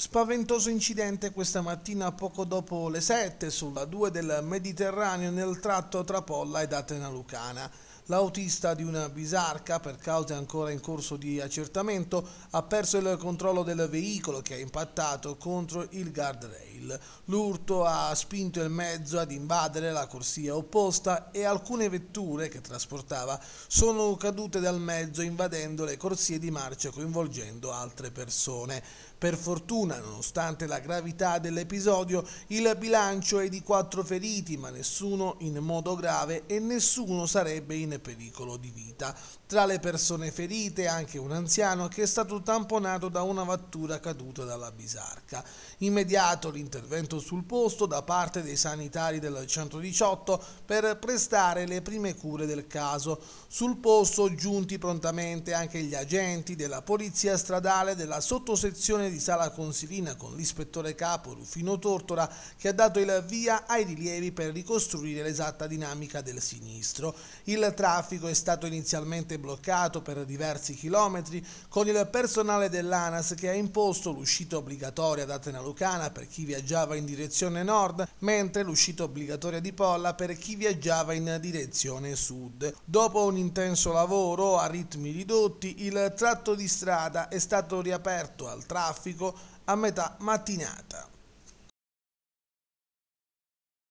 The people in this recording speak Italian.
Spaventoso incidente questa mattina poco dopo le 7 sulla 2 del Mediterraneo nel tratto tra Polla ed Atena Lucana. L'autista di una bisarca, per cause ancora in corso di accertamento, ha perso il controllo del veicolo che ha impattato contro il guardrail. L'urto ha spinto il mezzo ad invadere la corsia opposta e alcune vetture che trasportava sono cadute dal mezzo invadendo le corsie di marcia coinvolgendo altre persone. Per fortuna, nonostante la gravità dell'episodio, il bilancio è di quattro feriti, ma nessuno in modo grave e nessuno sarebbe in pericolo di vita. Tra le persone ferite anche un anziano che è stato tamponato da una vattura caduta dalla bisarca. Immediato l'intervento sul posto da parte dei sanitari del 118 per prestare le prime cure del caso. Sul posto giunti prontamente anche gli agenti della polizia stradale della sottosezione di Sala Consilina con l'ispettore capo Rufino Tortora che ha dato il via ai rilievi per ricostruire l'esatta dinamica del sinistro. Il tra- traffico è stato inizialmente bloccato per diversi chilometri con il personale dell'ANAS che ha imposto l'uscita obbligatoria da Tenalucana per chi viaggiava in direzione nord, mentre l'uscita obbligatoria di Polla per chi viaggiava in direzione sud. Dopo un intenso lavoro a ritmi ridotti, il tratto di strada è stato riaperto al traffico a metà mattinata.